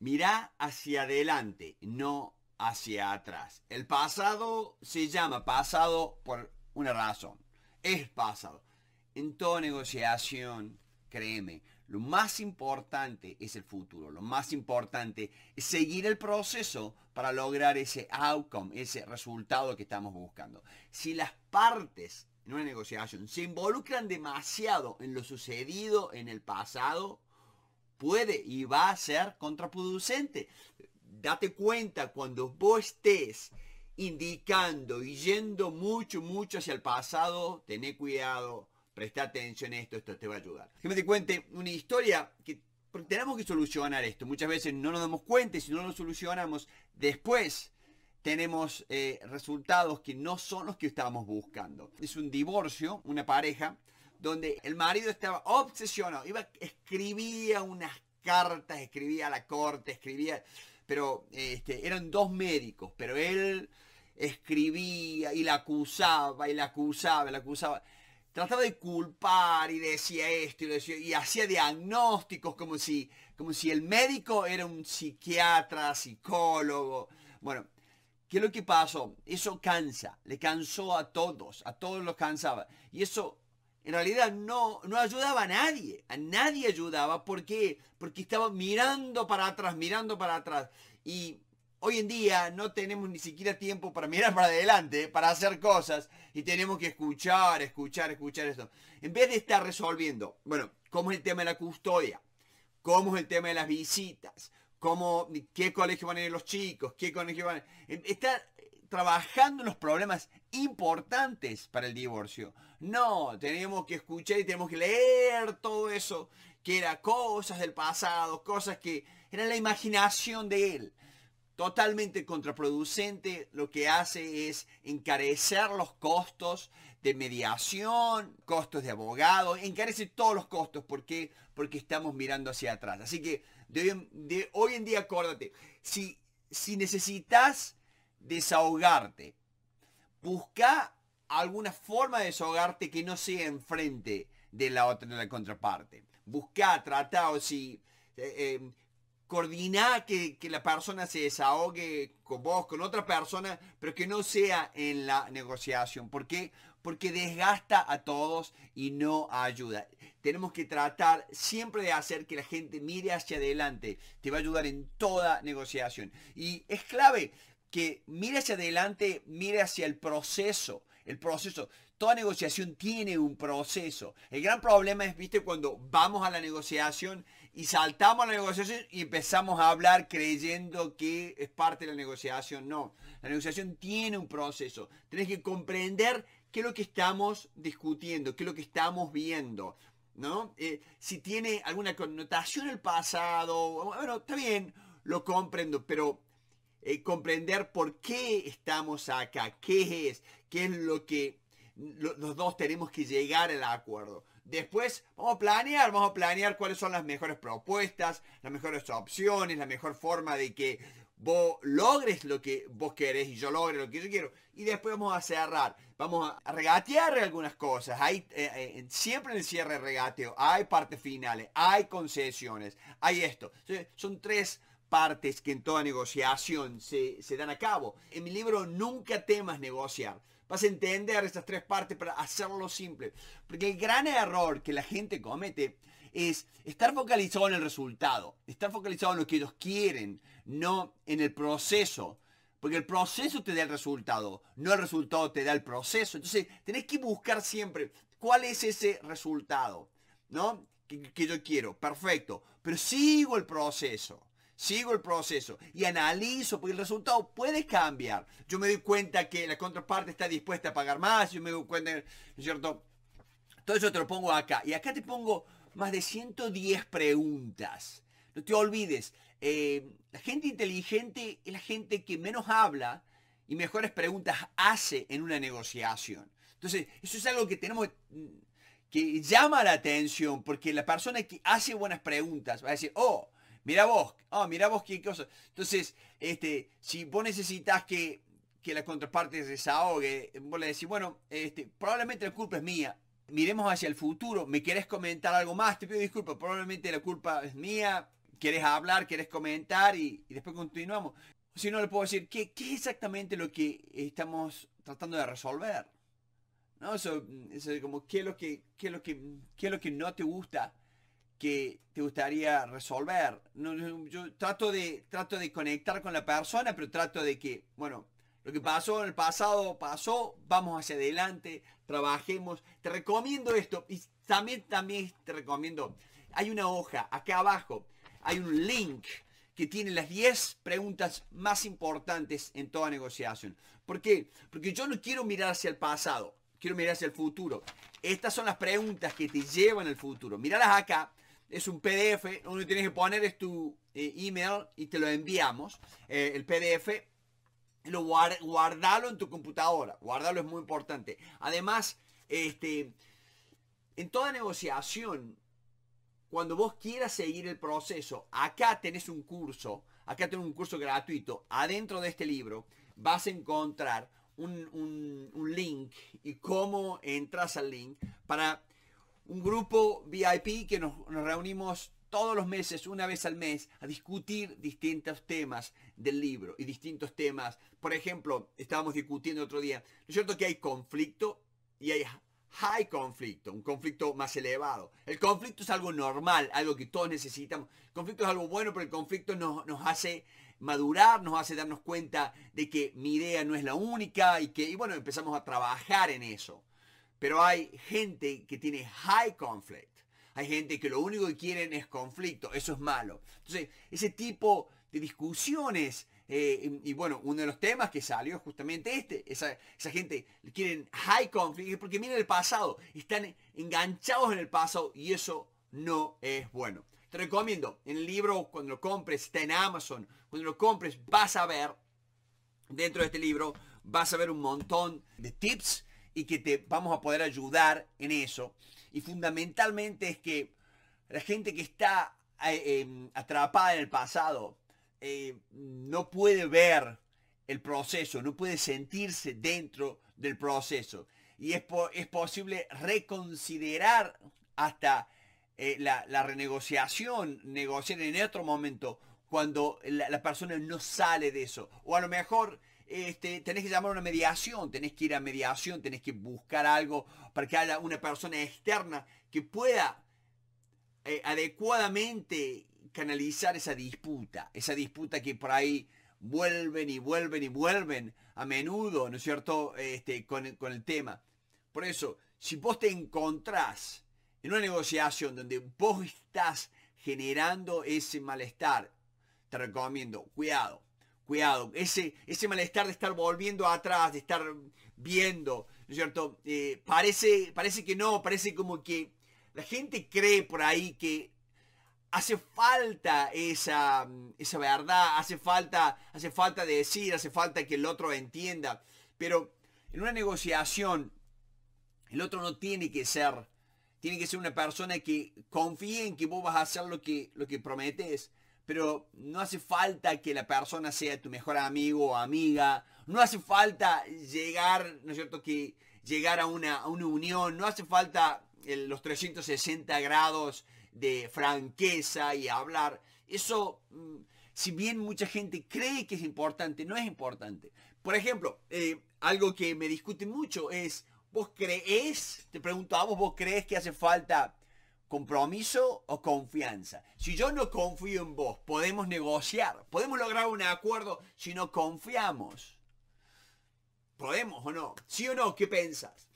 Mirá hacia adelante, no hacia atrás. El pasado se llama pasado por una razón. Es pasado. En toda negociación, créeme, lo más importante es el futuro. Lo más importante es seguir el proceso para lograr ese outcome, ese resultado que estamos buscando. Si las partes en una negociación se involucran demasiado en lo sucedido en el pasado, puede y va a ser contraproducente. Date cuenta cuando vos estés indicando y yendo mucho, mucho hacia el pasado, tené cuidado, presta atención a esto, esto te va a ayudar. Que me te cuente una historia que tenemos que solucionar esto. Muchas veces no nos damos cuenta y si no lo solucionamos, después tenemos eh, resultados que no son los que estábamos buscando. Es un divorcio, una pareja donde el marido estaba obsesionado, iba, escribía unas cartas, escribía a la corte, escribía, pero este, eran dos médicos, pero él escribía y la acusaba y la acusaba y la acusaba. Trataba de culpar y decía esto y, decía, y hacía diagnósticos como si, como si el médico era un psiquiatra, psicólogo. Bueno, ¿qué es lo que pasó? Eso cansa, le cansó a todos, a todos los cansaba. Y eso en realidad no, no ayudaba a nadie, a nadie ayudaba. ¿Por qué? Porque estaba mirando para atrás, mirando para atrás. Y hoy en día no tenemos ni siquiera tiempo para mirar para adelante, para hacer cosas, y tenemos que escuchar, escuchar, escuchar esto. En vez de estar resolviendo, bueno, ¿cómo es el tema de la custodia? ¿Cómo es el tema de las visitas? ¿Cómo, ¿Qué colegio van a ir los chicos? ¿Qué colegio van a ir? trabajando los problemas importantes para el divorcio. No, tenemos que escuchar y tenemos que leer todo eso, que era cosas del pasado, cosas que eran la imaginación de él. Totalmente contraproducente, lo que hace es encarecer los costos de mediación, costos de abogado, encarece todos los costos. ¿Por qué? Porque estamos mirando hacia atrás. Así que de hoy en, día, acuérdate, si, si necesitas desahogarte. Busca alguna forma de desahogarte que no sea enfrente de la otra de la contraparte. Busca, trata o si eh, em, coordinar que, que, la persona se desahogue con vos, con otra persona, pero que no sea en la negociación. porque Porque desgasta a todos y no ayuda. Tenemos que tratar siempre de hacer que la gente mire hacia adelante. Te va a ayudar en toda negociación. Y es clave que mire hacia adelante, mire hacia el proceso. El proceso. Toda negociación tiene un proceso. El gran problema es, viste, cuando vamos a la negociación y saltamos a la negociación y empezamos a hablar creyendo que es parte de la negociación. No, la negociación tiene un proceso. Tienes que comprender qué es lo que estamos discutiendo, qué es lo que estamos viendo. ¿No? Eh, si tiene alguna connotación el pasado, bueno, está bien, lo comprendo, pero eh, comprender por qué estamos acá, qué es, qué es lo que los dos tenemos que llegar al acuerdo. Después vamos a planear, vamos a planear cuáles son las mejores propuestas, las mejores opciones, la mejor forma de que vos logres lo que vos querés y yo logre lo que yo quiero. Y después vamos a cerrar, vamos a regatear algunas cosas. Hay, eh, eh, siempre en el cierre regateo hay partes finales, hay concesiones, hay esto. son tres partes que en toda negociación se, dan a cabo. En mi libro nunca temas negociar. Vas a entender estas tres partes para hacerlo simple. Porque el gran error que la gente comete es estar focalizado en el resultado, estar focalizado en lo que ellos quieren, no en el proceso. Porque el proceso te da el resultado, no el resultado te da el proceso. Entonces, tenés que buscar siempre cuál es ese resultado, ¿no? que yo quiero, perfecto. Pero sigo el proceso sigo el proceso y analizo, porque el resultado puede cambiar. Yo me doy cuenta que la contraparte está dispuesta a pagar más, yo me doy cuenta, ¿no es cierto? Todo eso te lo pongo acá. Y acá te pongo más de 110 preguntas. No te olvides, eh, la gente inteligente es la gente que menos habla y mejores preguntas hace en una negociación. Entonces, eso es algo que tenemos que llama la atención, porque la persona que hace buenas preguntas va a decir, oh, Mira vos, ah, mira vos qué cosa. Entonces, este, si vos necesitas que, que la contraparte se desahogue, vos le decís, bueno, este, probablemente la culpa es mía. Miremos hacia el futuro. ¿Me querés comentar algo más? Te pido disculpas, probablemente la culpa es mía. ¿Querés hablar? ¿Querés comentar? Y, después continuamos. Si no, le puedo decir, ¿qué, es exactamente lo que estamos tratando de resolver? ¿no? Eso, como, ¿qué lo que, lo que, qué es lo que no te gusta que te gustaría resolver. No, yo trato de, trato de conectar con la persona, pero trato de que, bueno, lo que pasó en el pasado pasó, vamos hacia adelante, trabajemos. Te recomiendo esto y también, también te recomiendo, hay una hoja acá abajo, hay un link que tiene las 10 preguntas más importantes en toda negociación. ¿Por qué? Porque yo no quiero mirar hacia el pasado, quiero mirar hacia el futuro. Estas son las preguntas que te llevan al futuro. Míralas acá es un PDF, lo que tienes que poner es tu eh, email y te lo enviamos. Eh, el PDF, lo guardalo en tu computadora, guardalo es muy importante. Además, este, en toda negociación, cuando vos quieras seguir el proceso, acá tenés un curso, acá tenés un curso gratuito, adentro de este libro vas a encontrar un, un link y cómo entras al link para un grupo VIP que nos, reunimos todos los meses, una vez al mes, a discutir distintos temas del libro y distintos temas. Por ejemplo, estábamos discutiendo otro día, ¿no es cierto que hay conflicto y hay high conflicto, un conflicto más elevado? El conflicto es algo normal, algo que todos necesitamos. El conflicto es algo bueno, pero el conflicto nos, hace madurar, nos hace darnos cuenta de que mi idea no es la única y que, bueno, empezamos a trabajar en eso. Pero hay gente que tiene high conflict. Hay gente que lo único que quieren es conflicto. Eso es malo. Entonces, ese tipo de discusiones eh, y, bueno, uno de los temas que salió es justamente este. Esa, esa gente quieren high conflict porque miren el pasado. Están enganchados en el pasado y eso no es bueno. Te recomiendo, en el libro, cuando lo compres, está en Amazon. Cuando lo compres, vas a ver, dentro de este libro, vas a ver un montón de tips y que te vamos a poder ayudar en eso. Y fundamentalmente es que la gente que está eh, em, atrapada en el pasado eh, no puede ver el proceso, no puede sentirse dentro del proceso. Y es, es posible reconsiderar hasta eh, la, renegociación, negociar en otro momento, cuando la, la persona no sale de eso. O a lo mejor este, tenés que llamar a una mediación, tenés que ir a mediación, tenés que buscar algo para que haya una persona externa que pueda eh, adecuadamente canalizar esa disputa, esa disputa que por ahí vuelven y vuelven y vuelven a menudo, ¿no es cierto?, este, con el tema. Por eso, si vos te encontrás en una negociación donde vos estás generando ese malestar, te recomiendo, cuidado, Cuidado, ese, ese malestar de estar volviendo atrás, de estar viendo, ¿no es cierto? Eh, parece, parece que no, parece como que la gente cree por ahí que hace falta esa, verdad, hace falta, hace falta decir, hace falta que el otro entienda. Pero en una negociación, el otro no tiene que ser, tiene que ser una persona que confíe en que vos vas a hacer lo que, lo que prometes pero no hace falta que la persona sea tu mejor amigo o amiga, no hace falta llegar, ¿no es cierto?, que llegar a una, una unión, no hace falta los 360 grados de franqueza y hablar. Eso, mm, si bien mucha gente cree que es importante, no es importante. Por ejemplo, eh, algo que me discute mucho es, ¿vos crees? Te pregunto a vos, ¿vos crees que hace falta ¿Compromiso o confianza? Si yo no confío en vos, podemos negociar, podemos lograr un acuerdo si no confiamos. ¿Podemos o no? ¿Sí o no? ¿Qué pensas?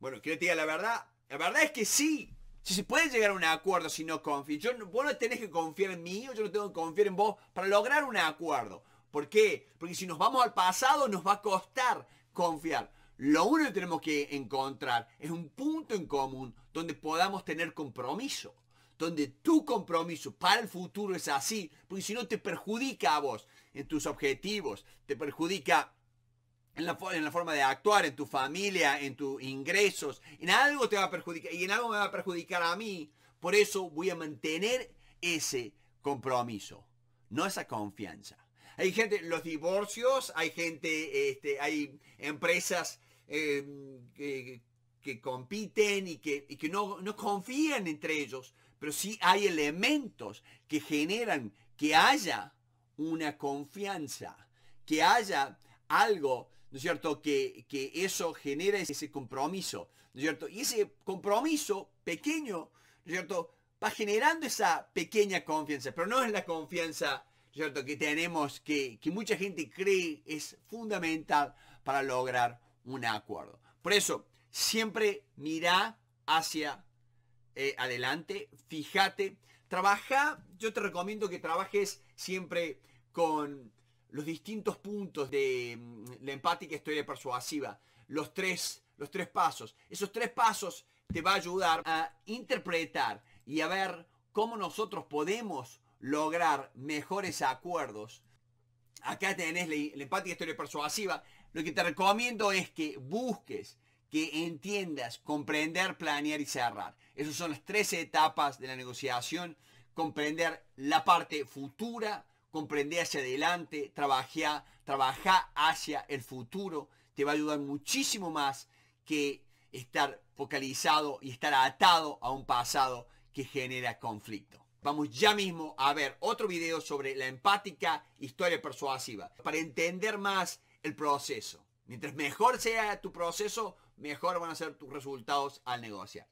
Bueno, quiero te diga la verdad. La verdad es que sí. Si se puede llegar a un acuerdo si no confío. Yo, vos no tenés que confiar en mí o yo no tengo que confiar en vos para lograr un acuerdo. ¿Por qué? Porque si nos vamos al pasado nos va a costar confiar. Lo único que tenemos que encontrar es un punto en común donde podamos tener compromiso, donde tu compromiso para el futuro es así, porque si no te perjudica a vos en tus objetivos, te perjudica en la, forma de actuar, en tu familia, en tus ingresos, en algo te va a perjudicar y en algo me va a perjudicar a mí. Por eso voy a mantener ese compromiso, no esa confianza hay gente, los divorcios, hay gente, este, hay empresas em, que, compiten y que, no, confían entre ellos, pero sí hay elementos que generan que haya una confianza, que haya algo, ¿no es cierto?, que, que eso genera ese compromiso, ¿no es cierto? Y ese compromiso pequeño, ¿no es cierto?, va generando esa pequeña confianza, pero no es la confianza ¿cierto? que tenemos, que, que mucha gente cree es fundamental para lograr un acuerdo. Por eso, siempre mira hacia eh, adelante, fíjate, trabaja, yo te recomiendo que trabajes siempre con los distintos puntos de mm, la empática historia persuasiva, los tres, los tres pasos. Esos tres pasos te va a ayudar a interpretar y a ver cómo nosotros podemos lograr mejores acuerdos. Acá tenés la, empática historia persuasiva. Lo que te recomiendo es que busques, que entiendas, comprender, planear y cerrar. Esas son las tres etapas de la negociación. Comprender la parte futura, comprender hacia adelante, trabajar, trabajar hacia el futuro. Te va a ayudar muchísimo más que estar focalizado y estar atado a un pasado que genera conflicto. Vamos ya mismo a ver otro video sobre la empática historia persuasiva para entender más el proceso. Mientras mejor sea tu proceso, mejor van a ser tus resultados al negociar.